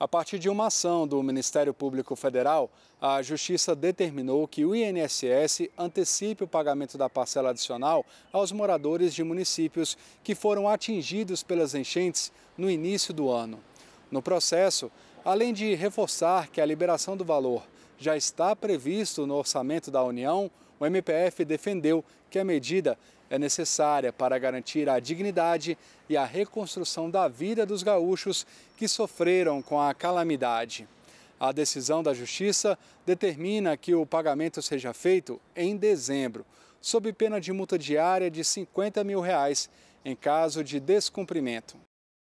A partir de uma ação do Ministério Público Federal, a Justiça determinou que o INSS antecipe o pagamento da parcela adicional aos moradores de municípios que foram atingidos pelas enchentes no início do ano. No processo, além de reforçar que a liberação do valor já está previsto no orçamento da União, o MPF defendeu que a medida é necessária para garantir a dignidade e a reconstrução da vida dos gaúchos que sofreram com a calamidade. A decisão da Justiça determina que o pagamento seja feito em dezembro, sob pena de multa diária de 50 mil reais em caso de descumprimento.